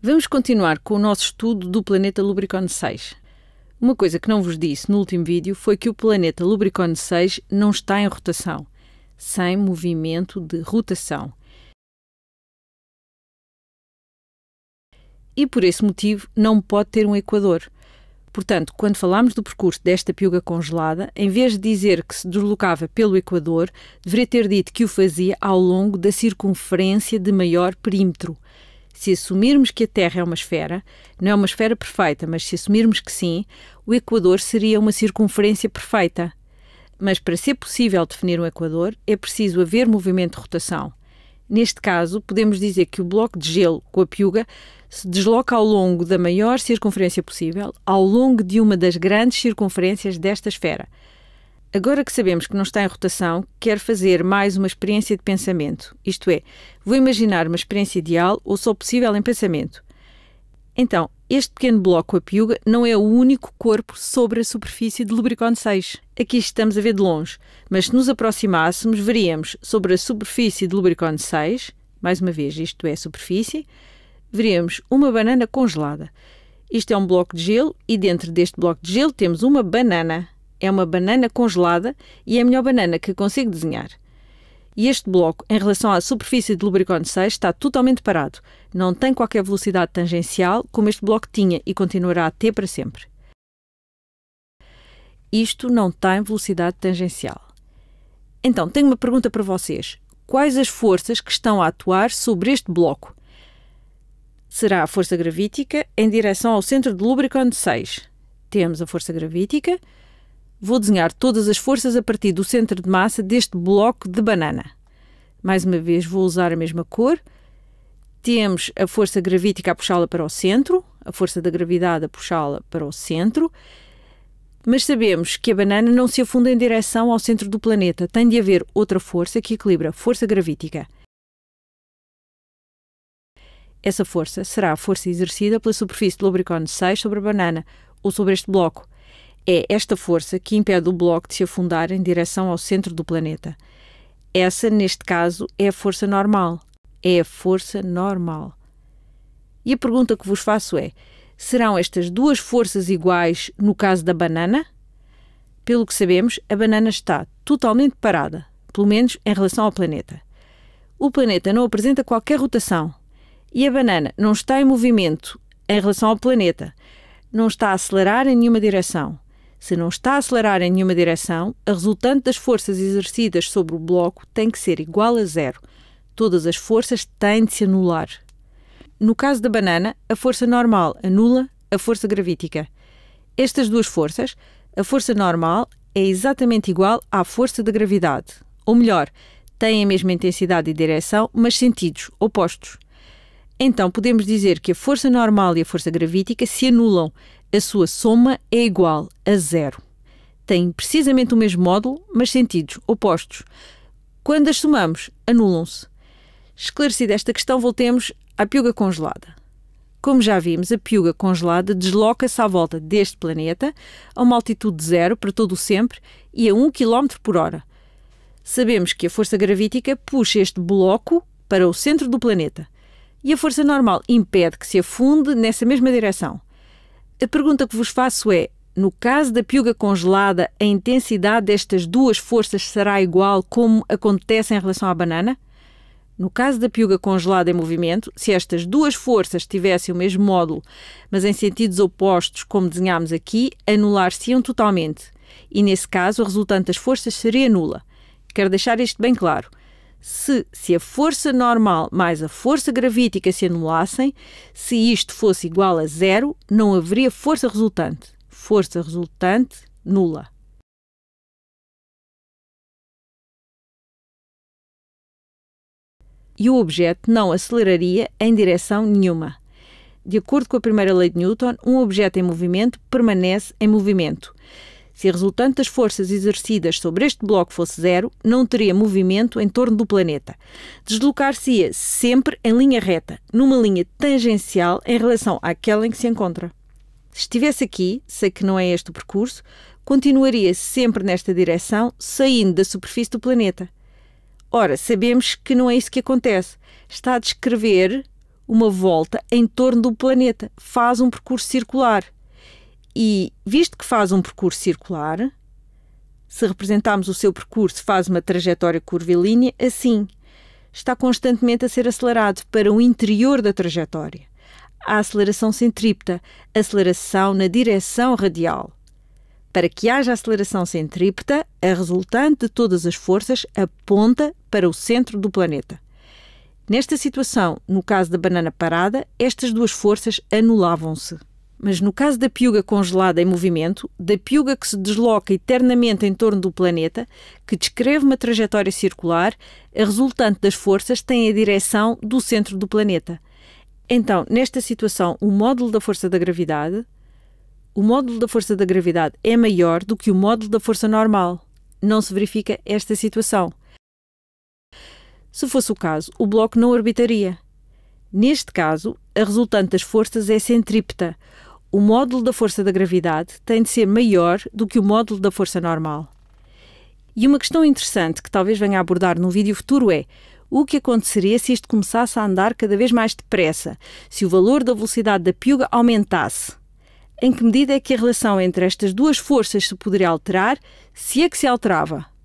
Vamos continuar com o nosso estudo do planeta Lubricon 6. Uma coisa que não vos disse no último vídeo foi que o planeta Lubricon 6 não está em rotação, sem movimento de rotação. E por esse motivo não pode ter um equador. Portanto, quando falámos do percurso desta piuga congelada, em vez de dizer que se deslocava pelo Equador, deveria ter dito que o fazia ao longo da circunferência de maior perímetro. Se assumirmos que a Terra é uma esfera, não é uma esfera perfeita, mas se assumirmos que sim, o Equador seria uma circunferência perfeita. Mas para ser possível definir um Equador, é preciso haver movimento de rotação. Neste caso, podemos dizer que o bloco de gelo com a piuga se desloca ao longo da maior circunferência possível, ao longo de uma das grandes circunferências desta esfera. Agora que sabemos que não está em rotação, quero fazer mais uma experiência de pensamento, isto é, vou imaginar uma experiência ideal ou só possível em pensamento. Então, este pequeno bloco a piuga não é o único corpo sobre a superfície de Lubricante 6. Aqui estamos a ver de longe, mas se nos aproximássemos, veríamos sobre a superfície de Lubricante 6, mais uma vez, isto é, superfície, veríamos uma banana congelada. Isto é um bloco de gelo e dentro deste bloco de gelo temos uma banana é uma banana congelada e é a melhor banana que consigo desenhar. E este bloco, em relação à superfície de Lubricante 6, está totalmente parado. Não tem qualquer velocidade tangencial, como este bloco tinha e continuará a ter para sempre. Isto não tem velocidade tangencial. Então, tenho uma pergunta para vocês. Quais as forças que estão a atuar sobre este bloco? Será a força gravítica em direção ao centro de Lubricante 6. Temos a força gravítica, Vou desenhar todas as forças a partir do centro de massa deste bloco de banana. Mais uma vez, vou usar a mesma cor. Temos a força gravítica a puxá-la para o centro, a força da gravidade a puxá-la para o centro, mas sabemos que a banana não se afunda em direção ao centro do planeta. Tem de haver outra força que equilibra a força gravítica. Essa força será a força exercida pela superfície do Lubricon 6 sobre a banana ou sobre este bloco. É esta força que impede o bloco de se afundar em direção ao centro do planeta. Essa, neste caso, é a força normal. É a força normal. E a pergunta que vos faço é: serão estas duas forças iguais no caso da banana? Pelo que sabemos, a banana está totalmente parada, pelo menos em relação ao planeta. O planeta não apresenta qualquer rotação e a banana não está em movimento em relação ao planeta, não está a acelerar em nenhuma direção. Se não está a acelerar em nenhuma direção, a resultante das forças exercidas sobre o bloco tem que ser igual a zero. Todas as forças têm de se anular. No caso da banana, a força normal anula a força gravítica. Estas duas forças, a força normal é exatamente igual à força da gravidade. Ou melhor, têm a mesma intensidade e direção, mas sentidos opostos. Então podemos dizer que a força normal e a força gravítica se anulam, a sua soma é igual a zero. Têm precisamente o mesmo módulo, mas sentidos opostos. Quando as somamos, anulam-se. Esclarecida esta questão, voltemos à piuga congelada. Como já vimos, a piuga congelada desloca-se à volta deste planeta a uma altitude zero para todo o sempre e a 1 km por hora. Sabemos que a força gravítica puxa este bloco para o centro do planeta e a força normal impede que se afunde nessa mesma direção. A pergunta que vos faço é: no caso da piuga congelada, a intensidade destas duas forças será igual como acontece em relação à banana? No caso da piuga congelada em movimento, se estas duas forças tivessem o mesmo módulo, mas em sentidos opostos, como desenhámos aqui, anular-se-iam totalmente. E nesse caso, a resultante das forças seria nula. Quero deixar isto bem claro se, se a força normal mais a força gravítica se anulassem, se isto fosse igual a zero, não haveria força resultante. Força resultante nula. E o objeto não aceleraria em direção nenhuma. De acordo com a primeira lei de Newton, um objeto em movimento permanece em movimento. Se a resultante das forças exercidas sobre este bloco fosse zero, não teria movimento em torno do planeta. Deslocar-se-ia sempre em linha reta, numa linha tangencial em relação àquela em que se encontra. Se estivesse aqui, sei que não é este o percurso, continuaria sempre nesta direção, saindo da superfície do planeta. Ora, sabemos que não é isso que acontece. Está a descrever uma volta em torno do planeta, faz um percurso circular. E visto que faz um percurso circular, se representarmos o seu percurso, faz uma trajetória curvilínea, assim está constantemente a ser acelerado para o interior da trajetória. A aceleração centrípeta, aceleração na direção radial. Para que haja aceleração centrípeta, a resultante de todas as forças aponta para o centro do planeta. Nesta situação, no caso da banana parada, estas duas forças anulavam-se. Mas no caso da piuga congelada em movimento, da piuga que se desloca eternamente em torno do planeta, que descreve uma trajetória circular, a resultante das forças tem a direção do centro do planeta. Então, nesta situação, o módulo da força da gravidade, o módulo da força da gravidade é maior do que o módulo da força normal. Não se verifica esta situação. Se fosse o caso, o bloco não orbitaria. Neste caso, a resultante das forças é centrípeta, o módulo da força da gravidade tem de ser maior do que o módulo da força normal. E uma questão interessante que talvez venha a abordar num vídeo futuro é o que aconteceria se isto começasse a andar cada vez mais depressa, se o valor da velocidade da piuga aumentasse. Em que medida é que a relação entre estas duas forças se poderia alterar, se é que se alterava?